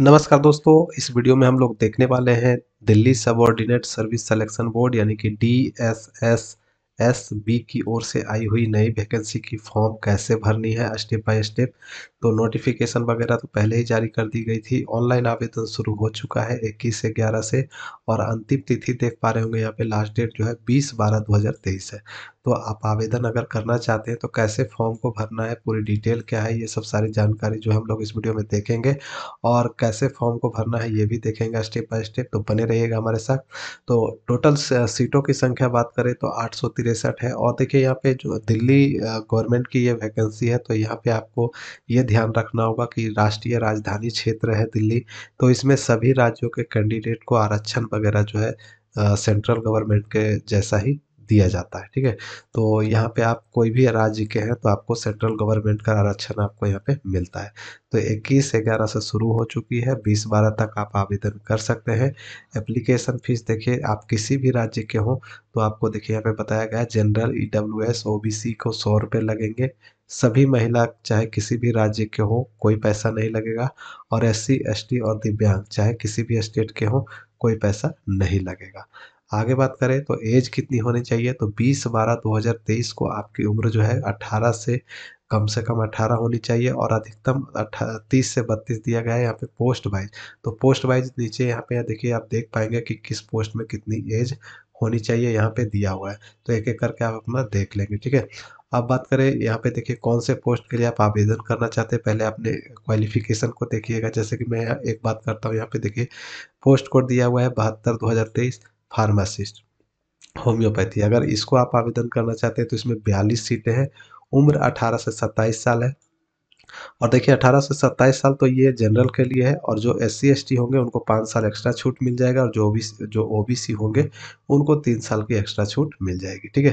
नमस्कार दोस्तों इस वीडियो में हम लोग देखने वाले हैं Delhi subordinate service selection board यानी कि D S S S B की ओर से आई हुई नई वैकेंसी की फॉर्म कैसे भरनी है स्टेप बाय स्टेप तो नोटिफिकेशन वगैरह तो पहले ही जारी कर दी गई थी ऑनलाइन आवेदन शुरू हो चुका है इक्कीस से ग्यारह से और अंतिम तिथि देख पा रहे होंगे यहाँ पे लास्ट डेट जो है बीस बारह दो हज़ार तेईस है तो आप आवेदन अगर करना चाहते हैं तो कैसे फॉर्म को भरना है पूरी डिटेल क्या है ये सब सारी जानकारी जो हम लोग इस वीडियो में देखेंगे और कैसे फॉर्म को भरना है ये भी देखेंगे स्टेप बाय स्टेप तो बने रहिएगा हमारे साथ तो टोटल सीटों की संख्या बात करें तो आठ सौ तिरसठ है और देखिए यहाँ पे जो दिल्ली गवर्नमेंट की ये वैकेंसी है तो यहाँ पे आपको ये ध्यान रखना होगा कि राष्ट्रीय राजधानी क्षेत्र है दिल्ली तो इसमें सभी राज्यों के कैंडिडेट को आरक्षण वगैरह जो है सेंट्रल गवर्नमेंट के जैसा ही दिया जाता है ठीक है तो यहाँ पे आप कोई भी राज्य के हैं तो आपको सेंट्रल गवर्नमेंट का आरक्षण आपको यहाँ पे मिलता है तो इक्कीस ग्यारह से शुरू हो चुकी है बीस बारह तक आप आवेदन कर सकते हैं एप्लीकेशन फीस देखिए आप किसी भी राज्य के हों तो आपको देखिए यहाँ पे बताया गया general E W S O B C को सौ रुपये लगेंगे सभी महिला चाहे किसी भी राज्य के हो कोई पैसा नहीं लगेगा और एस सी एस टी और दिव्यांग चाहे किसी भी स्टेट के हो कोई पैसा नहीं लगेगा आगे बात करें तो एज कितनी होनी चाहिए तो 20 बारह 2023 को आपकी उम्र जो है 18 से कम से कम 18 होनी चाहिए और अधिकतम तीस से बत्तीस दिया गया है यहाँ पे पोस्ट वाइज तो पोस्ट वाइज नीचे यहाँ पे देखिए आप देख पाएंगे कि किस पोस्ट में कितनी एज होनी चाहिए यहाँ पे दिया हुआ है तो एक एक करके आप अपना देख लेंगे ठीक है अब बात करें यहाँ पे देखिए कौन से पोस्ट के लिए आप आवेदन करना चाहते हैं पहले अपने क्वालिफिकेशन को देखिएगा जैसे कि मैं एक बात करता हूँ यहाँ पे देखिए पोस्ट कोड दिया हुआ है बहत्तर दो हज़ार तेईस फार्मासिस्ट होम्योपैथी अगर इसको आप आवेदन करना चाहते हैं तो इसमें बयालीस सीटें हैं उम्र अठारह से सत्ताईस साल है और देखिए 18 से 27 साल तो ये जनरल के लिए है और जो एस सी होंगे उनको पाँच साल एक्स्ट्रा छूट मिल जाएगा और जो भी जो ओ होंगे उनको तीन साल की एक्स्ट्रा छूट मिल जाएगी ठीक है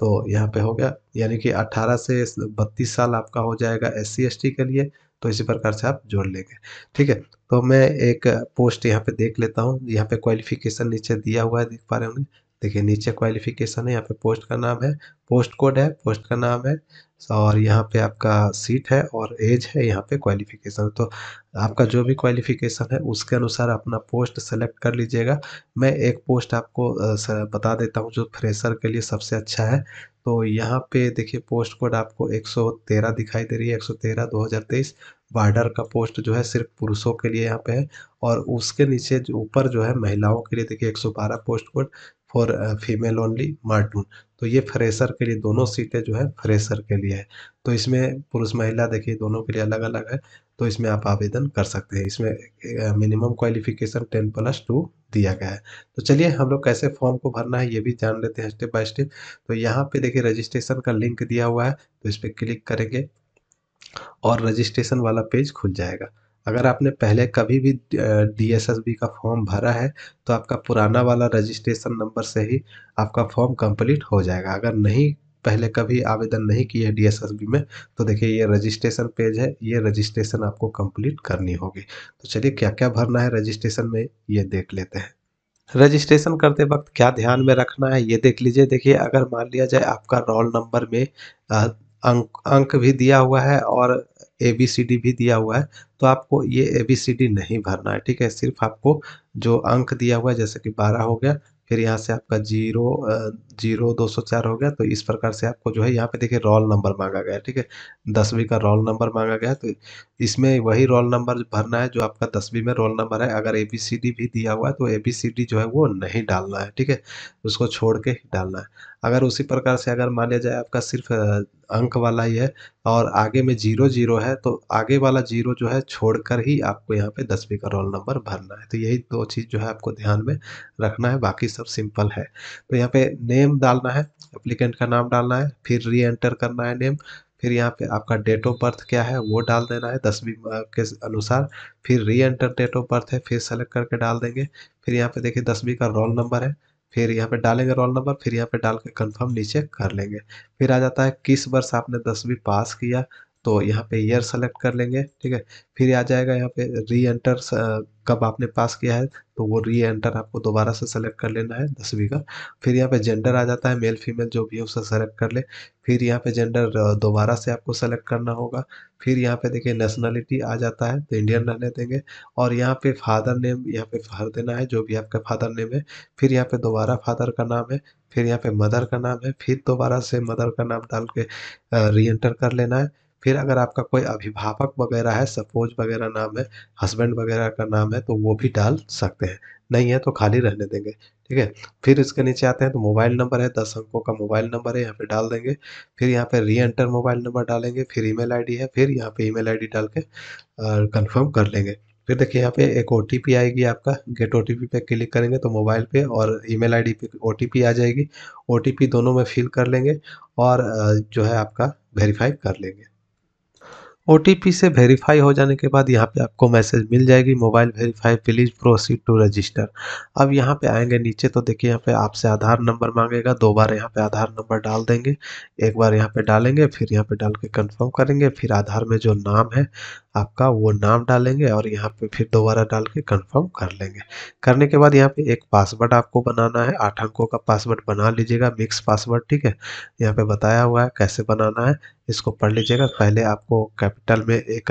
तो यहाँ पे हो गया यानी कि 18 से 32 साल आपका हो जाएगा एस सी के लिए तो इसी प्रकार से आप जोड़ लेंगे ठीक है तो मैं एक पोस्ट यहाँ पे देख लेता हूँ यहाँ पे क्वालिफिकेशन नीचे दिया हुआ है देख पा रहे होंगे देखिए नीचे क्वालिफिकेशन है यहाँ पे पोस्ट का नाम है पोस्ट कोड है पोस्ट का नाम है और यहाँ पे आपका सीट है और एज है यहाँ पे क्वालिफिकेशन तो आपका जो भी क्वालिफिकेशन है उसके अनुसार अपना पोस्ट सेलेक्ट कर लीजिएगा मैं एक पोस्ट आपको बता देता हूँ जो फ्रेशर के लिए सबसे अच्छा है तो यहाँ पे देखिए पोस्ट कोड आपको 113 दिखाई दे रही है 113 2023 बॉर्डर का पोस्ट जो है सिर्फ पुरुषों के लिए यहाँ पे है और उसके नीचे जो ऊपर जो है महिलाओं के लिए देखिए 112 post code for female only मार्टून तो ये फ्रेशर के लिए दोनों सीटें जो है फ्रेशर के लिए है तो इसमें पुरुष महिला देखिए दोनों के लिए अलग अलग है तो इसमें आप आवेदन कर सकते हैं इसमें minimum qualification ten plus two दिया गया है तो चलिए हम लोग कैसे फॉर्म को भरना है ये भी जान लेते हैं स्टेप बाय स्टेप तो यहाँ पे देखिए रजिस्ट्रेशन का लिंक दिया हुआ है तो इस पर क्लिक करेंगे और रजिस्ट्रेशन वाला पेज खुल जाएगा अगर आपने पहले कभी भी डी का फॉर्म भरा है तो आपका पुराना वाला रजिस्ट्रेशन नंबर से ही आपका फॉर्म कंप्लीट हो जाएगा अगर नहीं पहले कभी आवेदन नहीं किए हैं डीएसएसबी में तो देखिए ये रजिस्ट्रेशन पेज है ये रजिस्ट्रेशन आपको कंप्लीट करनी होगी तो चलिए क्या क्या भरना है रजिस्ट्रेशन में ये देख लेते हैं रजिस्ट्रेशन करते वक्त क्या ध्यान में रखना है ये देख लीजिए देखिए अगर मान लिया जाए आपका रोल नंबर में अंक अंक भी दिया हुआ है और ए बी सी डी भी दिया हुआ है तो आपको ये ए बी सी डी नहीं भरना है ठीक है सिर्फ आपको जो अंक दिया हुआ है जैसे कि बारह हो गया फिर यहाँ से आपका जीरो जीरो दो सौ चार हो गया तो इस प्रकार से आपको जो है यहाँ पे देखिए रोल नंबर मांगा गया है ठीक है दसवीं का रोल नंबर मांगा गया है तो इसमें वही रोल नंबर भरना है जो आपका दसवीं में रोल नंबर है अगर ए बी सी डी भी दिया हुआ है तो ए बी सी डी जो है वो नहीं डालना है ठीक है उसको छोड़ के ही डालना है अगर उसी प्रकार से अगर मान लिया जाए आपका सिर्फ अंक वाला ही है और आगे में जीरो जीरो है तो आगे वाला जीरो जो है छोड़कर ही आपको यहाँ पे दसवीं का रोल नंबर भरना है तो यही दो चीज़ जो है आपको ध्यान में रखना है बाकी सब सिंपल है तो यहाँ पे नेम नेम डालना है अप्लीकेंट का नाम डालना है फिर री एंटर करना है नेम फिर यहाँ पे आपका डेट ऑफ बर्थ क्या है वो डाल देना है दसवीं के अनुसार फिर री एंटर डेट ऑफ बर्थ है फिर सेलेक्ट करके डाल देंगे फिर यहाँ पे देखिए दसवीं का रोल नंबर है फिर यहाँ पे डालेंगे रोल नंबर फिर यहाँ पे डाल के कन्फर्म नीचे कर लेंगे फिर आ जाता है किस वर्ष आपने दसवीं पास किया तो यहाँ पे ईयर सेलेक्ट कर लेंगे ठीक है फिर आ जाएगा यहाँ पे री एंटर कब आपने पास किया है तो वो री एंटर आपको दोबारा से सेलेक्ट कर लेना है दसवीं का फिर यहाँ पे जेंडर आ जाता है मेल फीमेल जो भी है उसे सेलेक्ट कर ले फिर यहाँ पे जेंडर दोबारा से आपको सेलेक्ट करना होगा फिर यहाँ पे देखिए नेशनलिटी आ जाता है तो इंडियन रहने देंगे और यहाँ पे फादर नेम यहाँ पे भर देना है जो भी आपका फादर नेम है फिर यहाँ पे दोबारा फादर का नाम है फिर यहाँ पे मदर का नाम है फिर दोबारा से मदर का नाम डाल के री एंटर कर लेना है फिर अगर आपका कोई अभिभावक वगैरह है सपोज वगैरह नाम है हस्बैंड वगैरह का नाम है तो वो भी डाल सकते हैं नहीं है तो खाली रहने देंगे ठीक है फिर इसके नीचे आते हैं तो मोबाइल नंबर है दस अंकों का मोबाइल नंबर है यहाँ पे डाल देंगे फिर यहाँ पे री एंटर मोबाइल नंबर डालेंगे फिर ईमेल आईडी है फिर यहाँ पे ईमेल आईडी डाल के कन्फर्म कर लेंगे फिर देखिए यहाँ पे एक ओ आएगी आपका गेट ओ पे क्लिक करेंगे तो मोबाइल पे और ईमेल आईडी पे ओ आ जाएगी ओ दोनों में फिल कर लेंगे और जो है आपका वेरीफाई कर लेंगे ओ से वेरीफाई हो जाने के बाद यहाँ पे आपको मैसेज मिल जाएगी mobile verify please proceed to register अब यहाँ पे आएंगे नीचे तो देखिए यहाँ पे आपसे आधार नंबर मांगेगा दो बार यहाँ पे आधार नंबर डाल देंगे एक बार यहाँ पे डालेंगे फिर यहाँ पे डाल के कन्फर्म करेंगे फिर आधार में जो नाम है आपका वो नाम डालेंगे और यहाँ पे फिर दोबारा डाल के कन्फर्म कर लेंगे करने के बाद यहाँ पे एक पासवर्ड आपको बनाना है आठ अंकों का पासवर्ड बना लीजिएगा मिक्स पासवर्ड ठीक है यहाँ पे बताया हुआ है कैसे बनाना है इसको पढ़ लीजिएगा पहले आपको कैपिटल में एक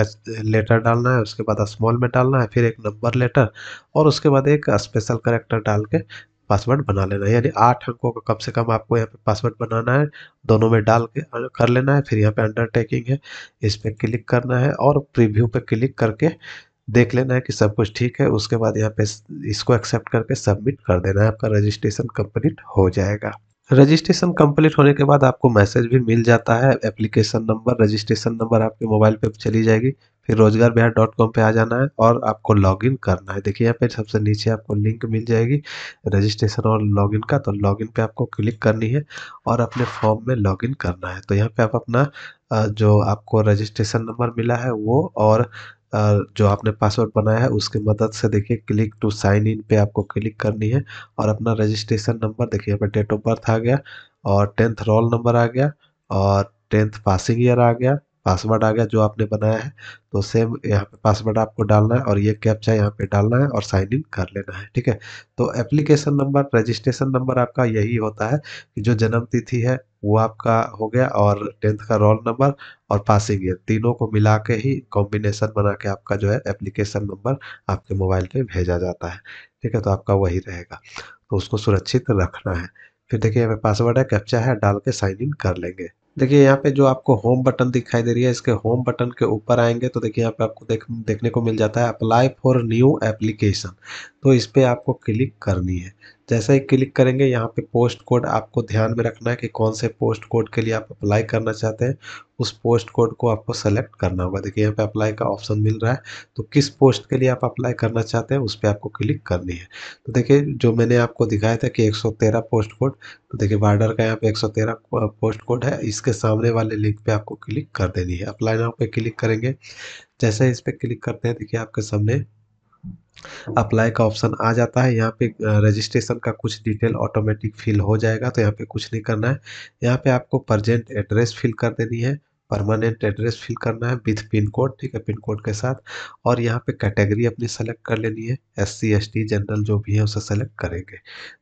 लेटर डालना है उसके बाद स्मॉल में डालना है फिर एक नंबर लेटर और उसके बाद एक स्पेशल करेक्टर डाल के पासवर्ड बना लेना है यानी आठ अंकों का कम से कम आपको यहाँ पे पासवर्ड बनाना है दोनों में डाल के कर लेना है फिर यहाँ पे अंडरटेकिंग है इस पर क्लिक करना है और प्रीव्यू पे क्लिक करके देख लेना है कि सब कुछ ठीक है उसके बाद यहाँ पे इसको एक्सेप्ट करके सबमिट कर देना है आपका रजिस्ट्रेशन कम्प्लीट हो जाएगा रजिस्ट्रेशन कंप्लीट होने के बाद आपको मैसेज भी मिल जाता है एप्लीकेशन नंबर रजिस्ट्रेशन नंबर आपके मोबाइल पे चली जाएगी फिर रोजगार बिहार डॉट कॉम पर आ जाना है और आपको लॉगिन करना है देखिए यहाँ पे सबसे नीचे आपको लिंक मिल जाएगी रजिस्ट्रेशन और लॉगिन का तो लॉगिन पे आपको क्लिक करनी है और अपने फॉर्म में लॉगिन करना है तो यहाँ पे आप अपना जो आपको रजिस्ट्रेशन नंबर मिला है वो और जो आपने पासवर्ड बनाया है उसकी मदद से देखिए क्लिक टू साइन इन पे आपको क्लिक करनी है और अपना रजिस्ट्रेशन नंबर देखिए यहाँ पे डेट ऑफ बर्थ आ गया और टेंथ रोल नंबर आ गया और टेंथ पासिंग ईयर आ गया पासवर्ड आ गया जो आपने बनाया है तो सेम यहाँ पे पासवर्ड आपको डालना है और ये कैप्चा यहाँ पे डालना है और साइन इन कर लेना है ठीक है तो एप्लीकेशन नंबर रजिस्ट्रेशन नंबर आपका यही होता है कि जो जन्म तिथि है वो आपका हो गया और टेंथ का रोल नंबर और पासिंग ईयर तीनों को मिला के ही कॉम्बिनेशन बना के आपका जो है एप्लीकेशन नंबर आपके मोबाइल पर भेजा जाता है ठीक है तो आपका वही रहेगा तो उसको सुरक्षित रखना है फिर देखिए यहाँ पे पासवर्ड है कैप्चा है डाल के साइन इन कर लेंगे देखिए यहाँ पे जो आपको होम बटन दिखाई दे रही है इसके होम बटन के ऊपर आएंगे तो देखिए यहाँ पे आपको देख देखने को मिल जाता है अप्लाई फॉर न्यू एप्लीकेशन तो इस पर आपको क्लिक करनी है जैसा ही क्लिक करेंगे यहाँ पे पोस्ट कोड आपको ध्यान में रखना है कि कौन से पोस्ट कोड के लिए आप अप्लाई करना चाहते हैं उस पोस्ट कोड को आपको सेलेक्ट करना होगा देखिए यहाँ पे अप्लाई का ऑप्शन मिल रहा है तो किस पोस्ट के लिए आप अप्लाई करना चाहते हैं उस पर आपको क्लिक करनी है तो देखिए जो मैंने आपको दिखाया था कि 113 पोस्ट कोड तो देखिए बार्डर का यहाँ पे 113 पोस्ट कोड है इसके सामने वाले लिंक पे आपको क्लिक कर देनी है अप्लाई नाउ पे क्लिक करेंगे जैसे इस पर क्लिक करते हैं देखिए आपके सामने अप्लाई का ऑप्शन आ जाता है यहाँ पे रजिस्ट्रेशन का कुछ डिटेल ऑटोमेटिक फिल हो जाएगा तो यहाँ पे कुछ नहीं करना है यहाँ पे आपको प्रजेंट एड्रेस फिल कर देनी है परमानेंट एड्रेस फिल करना है विथ पिन कोड ठीक है पिन कोड के साथ और यहाँ पे कैटेगरी अपनी सेलेक्ट कर लेनी है S C S T general जो भी है उसे सेलेक्ट करेंगे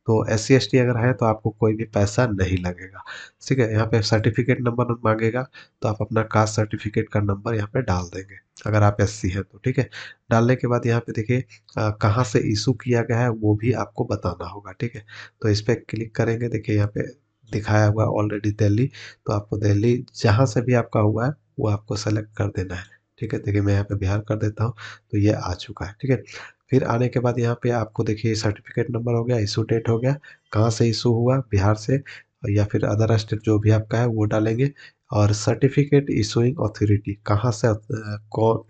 तो एस सी एस टी अगर है तो आपको कोई भी पैसा नहीं लगेगा ठीक है यहाँ पे सर्टिफिकेट नंबर मांगेगा तो आप अपना कास्ट सर्टिफिकेट का नंबर यहाँ पे डाल देंगे अगर आप एस सी हैं तो ठीक है डालने के बाद यहाँ पे देखिए कहाँ से इशू किया गया है वो भी आपको बताना होगा ठीक है तो इस पर क्लिक करेंगे देखिए यहाँ पे दिखाया हुआ ऑलरेडी दिल्ली तो आपको दिल्ली जहाँ से भी आपका हुआ है वो आपको सेलेक्ट कर देना है ठीक है देखिए मैं यहाँ पे बिहार कर देता हूँ तो ये आ चुका है ठीक है फिर आने के बाद यहाँ पे आपको देखिए सर्टिफिकेट नंबर हो गया इशू डेट हो गया कहाँ से इशू हुआ बिहार से या फिर अदर स्टेट जो भी आपका है वो डालेंगे और सर्टिफिकेट इशूइंग अथॉरिटी कहाँ से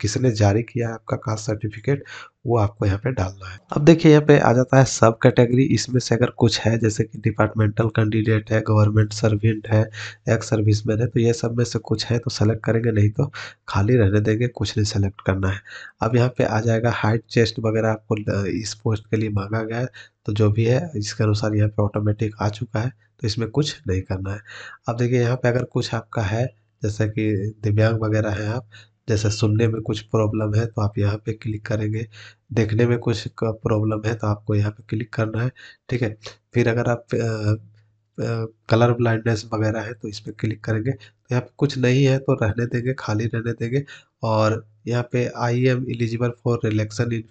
किसने जारी किया है आपका कास्ट सर्टिफिकेट वो आपको यहाँ पे डालना है अब देखिए यहाँ पे आ जाता है सब कैटेगरी इसमें से अगर कुछ है जैसे कि डिपार्टमेंटल कैंडिडेट है गवर्नमेंट सर्वेंट है एक्स सर्विसमैन है तो ये सब में से कुछ है तो सेलेक्ट करेंगे नहीं तो खाली रहने देंगे कुछ नहीं सेलेक्ट करना है अब यहाँ पे आ जाएगा हाइट चेस्ट वगैरह आपको इस पोस्ट के लिए मांगा गया है तो जो भी है इसके अनुसार यहाँ पे ऑटोमेटिक आ चुका है तो इसमें कुछ नहीं करना है अब देखिए यहाँ पे अगर कुछ आपका है जैसे कि दिव्यांग वगैरह हैं आप जैसे सुनने में कुछ प्रॉब्लम है तो आप यहाँ पे क्लिक करेंगे देखने में कुछ प्रॉब्लम है तो आपको यहाँ पे क्लिक करना है ठीक है फिर अगर आप आ, कलर ब्लाइंडनेस वगैरह है तो इस पर क्लिक करेंगे तो यहाँ पे कुछ नहीं है तो रहने देंगे खाली रहने देंगे और यहाँ पे I am eligible for relaxation in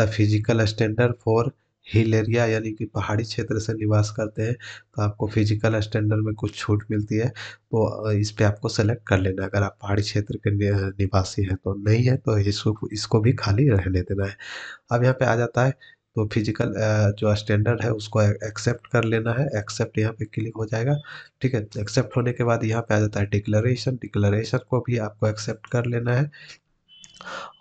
the physical standard for hill area यानी कि पहाड़ी क्षेत्र से निवास करते हैं तो आपको फिजिकल स्टैंडर्ड में कुछ छूट मिलती है तो इस पर आपको सेलेक्ट कर लेना अगर आप पहाड़ी क्षेत्र के निवासी हैं तो नहीं है तो इसको इसको भी खाली रहने देना है अब यहाँ पे आ जाता है तो फिजिकल जो स्टैंडर्ड है उसको एक्सेप्ट कर लेना है एक्सेप्ट यहाँ पे क्लिक हो जाएगा ठीक है एक्सेप्ट होने के बाद यहाँ पे आ जाता है डिक्लेरेशन डिक्लेरेशन को भी आपको एक्सेप्ट कर लेना है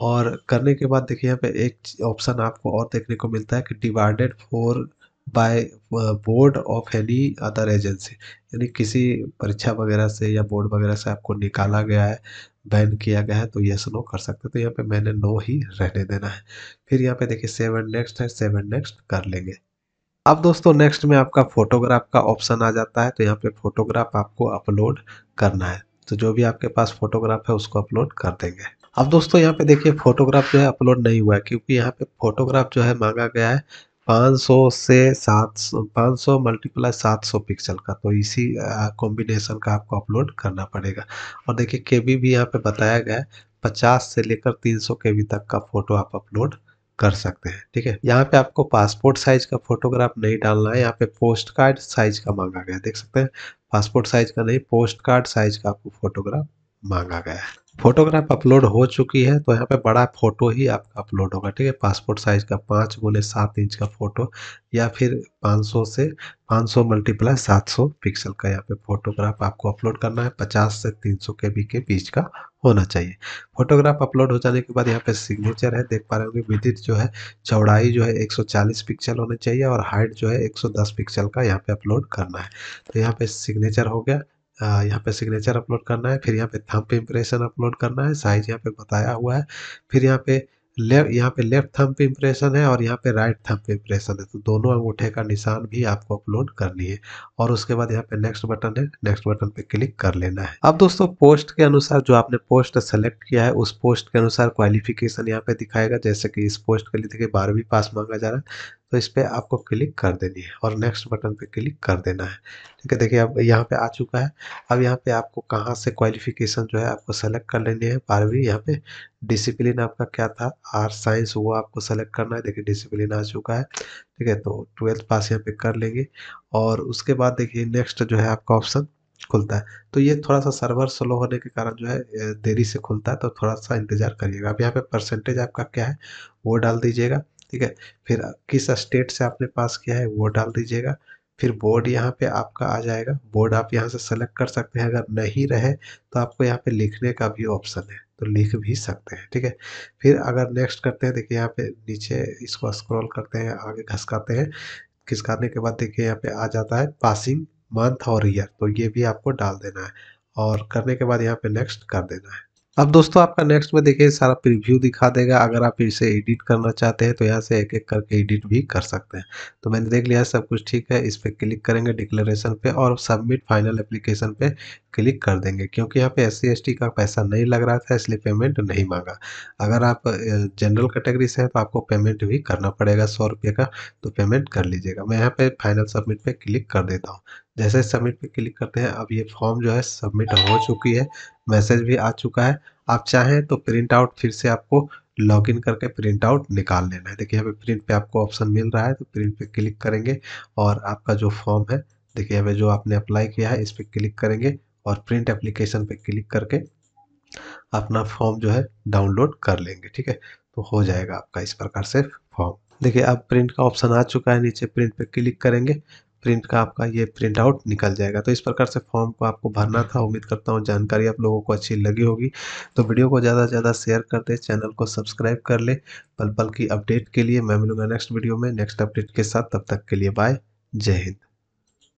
और करने के बाद देखिए यहाँ पे एक ऑप्शन आपको और देखने को मिलता है कि divided for by board of any other agency यानी किसी परीक्षा वगैरह से या बोर्ड वगैरह से आपको निकाला गया है बैन किया गया है तो यस नो कर सकते तो यहाँ पे मैंने नो ही रहने देना है फिर यहाँ पे देखिए सेवन नेक्स्ट है सेवन नेक्स्ट कर लेंगे अब दोस्तों नेक्स्ट में आपका फोटोग्राफ का ऑप्शन आ जाता है तो यहाँ पे फोटोग्राफ आपको अपलोड करना है तो जो भी आपके पास फोटोग्राफ है उसको अपलोड कर देंगे अब दोस्तों यहाँ पे देखिए फोटोग्राफ जो है अपलोड नहीं हुआ है क्योंकि यहाँ पे फोटोग्राफ जो है मांगा गया है 500 से 700 500 मल्टीप्लाई 700 पिक्सल का तो इसी कॉम्बिनेशन का आपको अपलोड करना पड़ेगा और देखिए के भी यहाँ पे बताया गया है पचास से लेकर तीन सौ के तक का फोटो आप अपलोड कर सकते हैं ठीक है यहाँ पे आपको पासपोर्ट साइज का फोटोग्राफ नहीं डालना है यहाँ पे पोस्ट कार्ड साइज का मांगा गया है देख सकते हैं पासपोर्ट साइज का नहीं पोस्ट कार्ड साइज का आपको फोटोग्राफ मांगा गया है फोटोग्राफ अपलोड हो चुकी है तो यहाँ पे बड़ा फोटो ही आपका अपलोड होगा ठीक है पासपोर्ट साइज का पाँच गुने सात इंच का फोटो या फिर 500 से 500 सौ मल्टीप्लाई सात पिक्सल का यहाँ पे फोटोग्राफ आपको अपलोड करना है 50 से 300 सौ के बी के बीच का होना चाहिए फोटोग्राफ अपलोड हो जाने के बाद यहाँ पे सिग्नेचर है देख पा रहे होंगे विदित जो है चौड़ाई जो है 140 पिक्सल होने चाहिए और हाइट जो है 110 पिक्सल का यहाँ पे अपलोड करना है तो यहाँ पे सिग्नेचर हो गया यहाँ पे सिग्नेचर अपलोड करना है फिर यहाँ पे थंब इम्प्रेशन अपलोड करना है साइज यहाँ पे बताया हुआ है फिर यहाँ पे लेफ्ट यहाँ पे लेफ्ट थंब इम्प्रेशन है और यहाँ पे राइट थंब इम्प्रेशन है तो दोनों अंगूठे का निशान भी आपको अपलोड करनी है और उसके बाद यहाँ पे नेक्स्ट बटन है नेक्स्ट बटन पे क्लिक कर लेना है अब दोस्तों पोस्ट के अनुसार जो आपने पोस्ट सेलेक्ट किया है उस पोस्ट के अनुसार क्वालिफिकेशन यहाँ पे दिखाएगा जैसे कि इस पोस्ट के लिए देखिए बारहवीं पास मांगा जा रहा है तो इस पर आपको क्लिक कर देनी है और नेक्स्ट बटन पे क्लिक कर देना है ठीक है देखिए अब यहाँ पे आ चुका है अब यहाँ पे आपको कहाँ से क्वालिफिकेशन जो है आपको सेलेक्ट कर लेनी है बारहवीं यहाँ पे डिसिप्लिन आपका क्या था आर साइंस वो आपको सेलेक्ट करना है देखिए डिसिप्लिन आ चुका है ठीक है तो ट्वेल्थ पास यहाँ पे कर लेंगे और उसके बाद देखिए नेक्स्ट जो है आपका ऑप्शन खुलता है तो ये थोड़ा सा सर्वर स्लो होने के कारण जो है देरी से खुलता है तो थोड़ा सा इंतज़ार करिएगा अब यहाँ पे परसेंटेज आपका क्या है वो डाल दीजिएगा ठीक है फिर किस स्टेट से आपने पास किया है वो डाल दीजिएगा फिर बोर्ड यहाँ पे आपका आ जाएगा बोर्ड आप यहाँ से सेलेक्ट कर सकते हैं अगर नहीं रहे तो आपको यहाँ पे लिखने का भी ऑप्शन है तो लिख भी सकते हैं ठीक है फिर अगर नेक्स्ट करते हैं देखिए यहाँ पे नीचे इसको स्क्रॉल करते हैं आगे घसकाते हैं घिसकाने के बाद देखिए यहाँ पे आ जाता है पासिंग मंथ और ईयर तो ये भी आपको डाल देना है और करने के बाद यहाँ पे नेक्स्ट कर देना है अब दोस्तों आपका नेक्स्ट में देखिए सारा प्रीव्यू दिखा देगा अगर आप इसे एडिट करना चाहते हैं तो यहाँ से एक एक करके एडिट भी कर सकते हैं तो मैंने देख लिया सब कुछ ठीक है इस पर क्लिक करेंगे डिक्लेरेशन पे और सबमिट फाइनल एप्लीकेशन पे क्लिक कर देंगे क्योंकि यहाँ पे एस सी का पैसा नहीं लग रहा था इसलिए पेमेंट नहीं मांगा अगर आप जनरल कैटेगरी से हैं तो आपको पेमेंट भी करना पड़ेगा सौ रुपये का तो पेमेंट कर लीजिएगा मैं यहाँ पे फाइनल सबमिट पे क्लिक कर देता हूँ जैसे सबमिट पे क्लिक करते हैं अब ये फॉर्म जो है सबमिट हो चुकी है मैसेज भी आ चुका है आप चाहें तो प्रिंट आउट फिर से आपको लॉग इन करके प्रिंट आउट निकाल लेना है देखिए यहाँ पे प्रिंट पे आपको ऑप्शन मिल रहा है तो प्रिंट पे क्लिक करेंगे और आपका जो फॉर्म है देखिए यहाँ पे जो आपने अप्लाई किया है इस पर क्लिक करेंगे और प्रिंट एप्लीकेशन पे क्लिक करके अपना फॉर्म जो है डाउनलोड कर लेंगे ठीक है तो हो जाएगा आपका इस प्रकार से फॉर्म देखिए अब प्रिंट का ऑप्शन आ चुका है नीचे प्रिंट पे क्लिक करेंगे प्रिंट का आपका ये प्रिंट आउट निकल जाएगा तो इस प्रकार से फॉर्म को आपको भरना था उम्मीद करता हूँ जानकारी आप लोगों को अच्छी लगी होगी तो वीडियो को ज़्यादा से ज़्यादा शेयर कर दे चैनल को सब्सक्राइब कर ले पल पल की अपडेट के लिए मैं मिलूंगा नेक्स्ट वीडियो में नेक्स्ट अपडेट के साथ तब तक के लिए बाय जय हिंद